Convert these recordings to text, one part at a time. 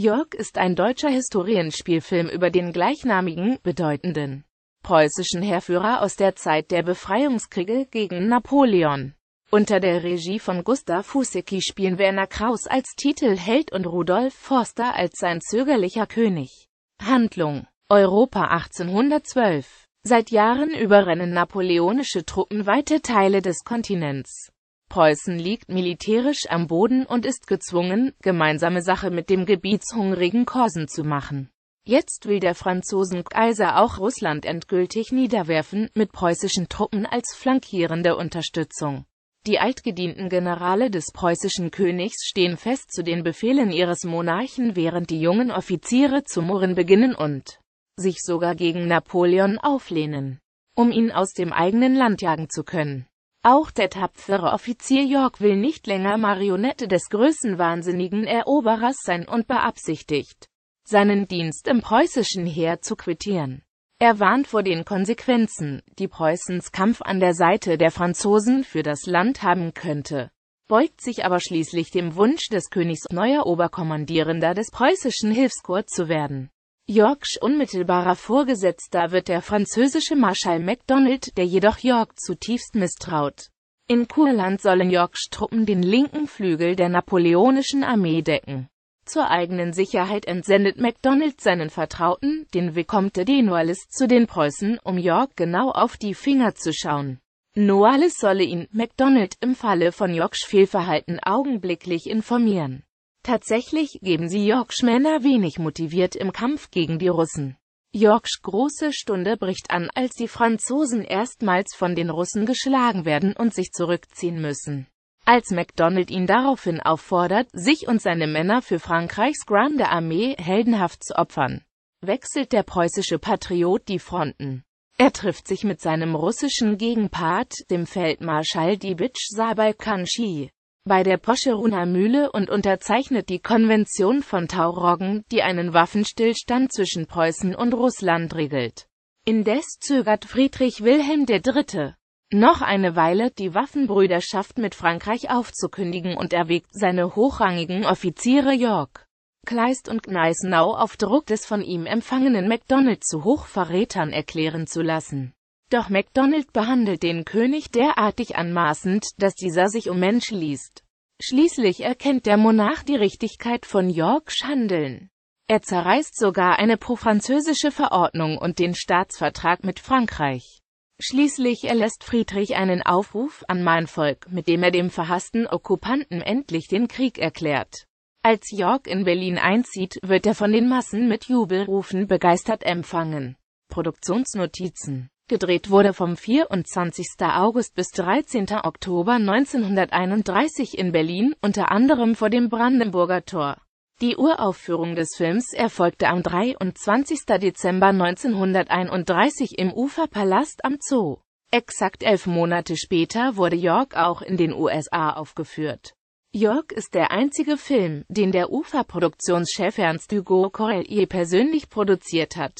Jörg ist ein deutscher Historienspielfilm über den gleichnamigen, bedeutenden preußischen Heerführer aus der Zeit der Befreiungskriege gegen Napoleon. Unter der Regie von Gustav Fusecki spielen Werner Kraus als Titelheld und Rudolf Forster als sein zögerlicher König. Handlung Europa 1812 Seit Jahren überrennen napoleonische Truppen weite Teile des Kontinents. Preußen liegt militärisch am Boden und ist gezwungen, gemeinsame Sache mit dem gebietshungrigen Korsen zu machen. Jetzt will der Franzosenkaiser auch Russland endgültig niederwerfen, mit preußischen Truppen als flankierende Unterstützung. Die altgedienten Generale des preußischen Königs stehen fest zu den Befehlen ihres Monarchen, während die jungen Offiziere zu murren beginnen und sich sogar gegen Napoleon auflehnen, um ihn aus dem eigenen Land jagen zu können. Auch der tapfere Offizier York will nicht länger Marionette des größenwahnsinnigen Eroberers sein und beabsichtigt, seinen Dienst im preußischen Heer zu quittieren. Er warnt vor den Konsequenzen, die Preußens Kampf an der Seite der Franzosen für das Land haben könnte, beugt sich aber schließlich dem Wunsch des Königs, neuer Oberkommandierender des preußischen Hilfskorps zu werden. Yorks unmittelbarer Vorgesetzter wird der französische Marschall MacDonald, der jedoch York zutiefst misstraut. In Kurland sollen Yorks Truppen den linken Flügel der napoleonischen Armee decken. Zur eigenen Sicherheit entsendet MacDonald seinen Vertrauten, den Vicomte de Noailles, zu den Preußen, um York genau auf die Finger zu schauen. Noailles solle ihn, MacDonald, im Falle von Yorks Fehlverhalten augenblicklich informieren. Tatsächlich geben sie Yorksh Männer wenig motiviert im Kampf gegen die Russen. Yorks große Stunde bricht an, als die Franzosen erstmals von den Russen geschlagen werden und sich zurückziehen müssen. Als MacDonald ihn daraufhin auffordert, sich und seine Männer für Frankreichs Grande Armee heldenhaft zu opfern, wechselt der preußische Patriot die Fronten. Er trifft sich mit seinem russischen Gegenpart, dem Feldmarschall Dibitsch Sabalkanski, bei der Poscheruner Mühle und unterzeichnet die Konvention von Tauroggen, die einen Waffenstillstand zwischen Preußen und Russland regelt. Indes zögert Friedrich Wilhelm III. noch eine Weile, die Waffenbrüderschaft mit Frankreich aufzukündigen und erwägt seine hochrangigen Offiziere York, Kleist und Gneisenau auf Druck des von ihm empfangenen MacDonald zu Hochverrätern erklären zu lassen. Doch MacDonald behandelt den König derartig anmaßend, dass dieser sich um Mensch liest. Schließlich erkennt der Monarch die Richtigkeit von Yorks Handeln. Er zerreißt sogar eine pro-französische Verordnung und den Staatsvertrag mit Frankreich. Schließlich erlässt Friedrich einen Aufruf an mein Volk, mit dem er dem verhassten Okkupanten endlich den Krieg erklärt. Als York in Berlin einzieht, wird er von den Massen mit Jubelrufen begeistert empfangen. Produktionsnotizen Gedreht wurde vom 24. August bis 13. Oktober 1931 in Berlin, unter anderem vor dem Brandenburger Tor. Die Uraufführung des Films erfolgte am 23. Dezember 1931 im Uferpalast am Zoo. Exakt elf Monate später wurde York auch in den USA aufgeführt. York ist der einzige Film, den der Uferproduktionschef Ernst Hugo je persönlich produziert hat.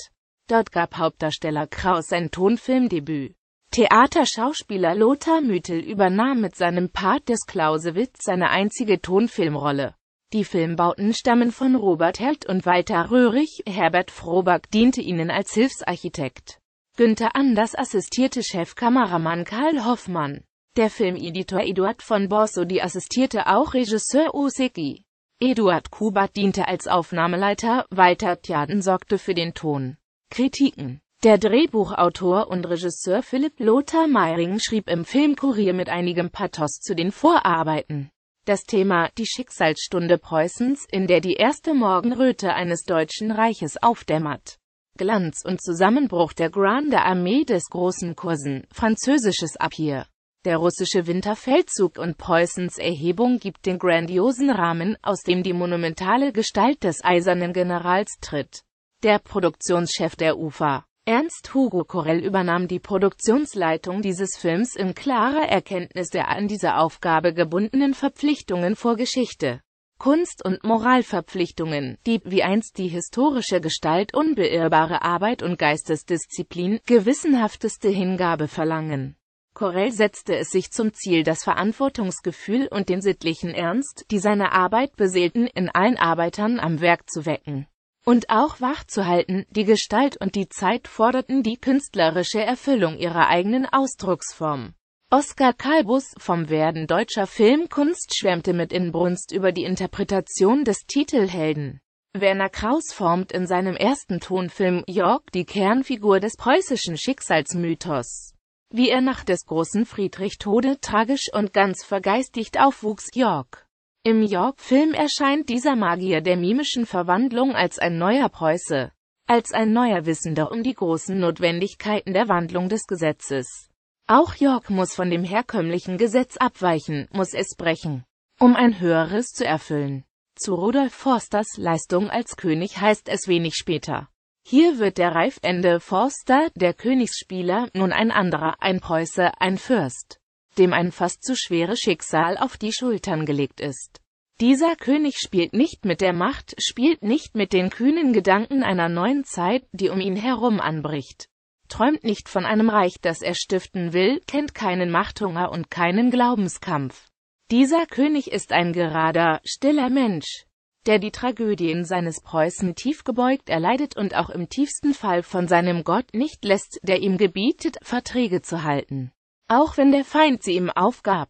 Dort gab Hauptdarsteller Kraus sein Tonfilmdebüt. Theaterschauspieler Lothar Mütel übernahm mit seinem Part des Klausewitz seine einzige Tonfilmrolle. Die Filmbauten stammen von Robert Held und Walter Röhrig, Herbert Froback diente ihnen als Hilfsarchitekt. Günther Anders assistierte Chefkameramann Karl Hoffmann. Der Filmeditor Eduard von Borso die assistierte auch Regisseur Oseki. Eduard Kubat diente als Aufnahmeleiter, Walter Tjaden sorgte für den Ton. Kritiken der Drehbuchautor und Regisseur Philipp Lothar Meiring schrieb im Filmkurier mit einigem Pathos zu den Vorarbeiten. Das Thema die Schicksalsstunde Preußens, in der die erste Morgenröte eines deutschen Reiches aufdämmert. Glanz und Zusammenbruch der Grande Armee des Großen Kursen, französisches Abhier. Der russische Winterfeldzug und Preußens Erhebung gibt den grandiosen Rahmen, aus dem die monumentale Gestalt des eisernen Generals tritt. Der Produktionschef der UFA, Ernst Hugo Corell, übernahm die Produktionsleitung dieses Films in klarer Erkenntnis der an diese Aufgabe gebundenen Verpflichtungen vor Geschichte, Kunst und Moralverpflichtungen, die, wie einst die historische Gestalt, unbeirrbare Arbeit und Geistesdisziplin, gewissenhafteste Hingabe verlangen. Corell setzte es sich zum Ziel, das Verantwortungsgefühl und den sittlichen Ernst, die seine Arbeit beseelten, in allen Arbeitern am Werk zu wecken und auch wachzuhalten, die Gestalt und die Zeit forderten die künstlerische Erfüllung ihrer eigenen Ausdrucksform. Oskar Kalbus vom Werden deutscher Filmkunst schwärmte mit Inbrunst über die Interpretation des Titelhelden. Werner Kraus formt in seinem ersten Tonfilm York die Kernfigur des preußischen Schicksalsmythos. Wie er nach des großen Friedrich Tode tragisch und ganz vergeistigt aufwuchs, York im York-Film erscheint dieser Magier der mimischen Verwandlung als ein neuer Preuße, als ein neuer Wissender um die großen Notwendigkeiten der Wandlung des Gesetzes. Auch York muss von dem herkömmlichen Gesetz abweichen, muss es brechen, um ein höheres zu erfüllen. Zu Rudolf Forsters Leistung als König heißt es wenig später. Hier wird der Reifende Forster, der Königsspieler, nun ein anderer, ein Preuße, ein Fürst dem ein fast zu schweres Schicksal auf die Schultern gelegt ist. Dieser König spielt nicht mit der Macht, spielt nicht mit den kühnen Gedanken einer neuen Zeit, die um ihn herum anbricht. Träumt nicht von einem Reich, das er stiften will, kennt keinen Machthunger und keinen Glaubenskampf. Dieser König ist ein gerader, stiller Mensch, der die Tragödien seines Preußen tief gebeugt erleidet und auch im tiefsten Fall von seinem Gott nicht lässt, der ihm gebietet, Verträge zu halten auch wenn der Feind sie ihm aufgab.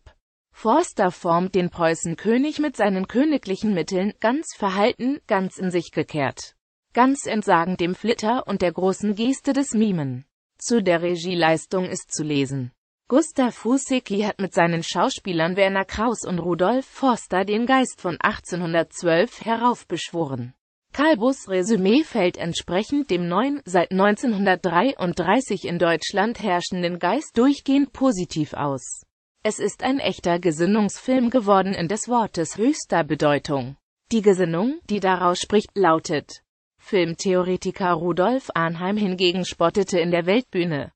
Forster formt den Preußenkönig mit seinen königlichen Mitteln, ganz verhalten, ganz in sich gekehrt, ganz entsagen dem Flitter und der großen Geste des Mimen. Zu der Regieleistung ist zu lesen. Gustav Fusicki hat mit seinen Schauspielern Werner Kraus und Rudolf Forster den Geist von 1812 heraufbeschworen. Calbus Resümee fällt entsprechend dem neuen, seit 1933 in Deutschland herrschenden Geist durchgehend positiv aus. Es ist ein echter Gesinnungsfilm geworden in des Wortes höchster Bedeutung. Die Gesinnung, die daraus spricht, lautet. Filmtheoretiker Rudolf Arnheim hingegen spottete in der Weltbühne.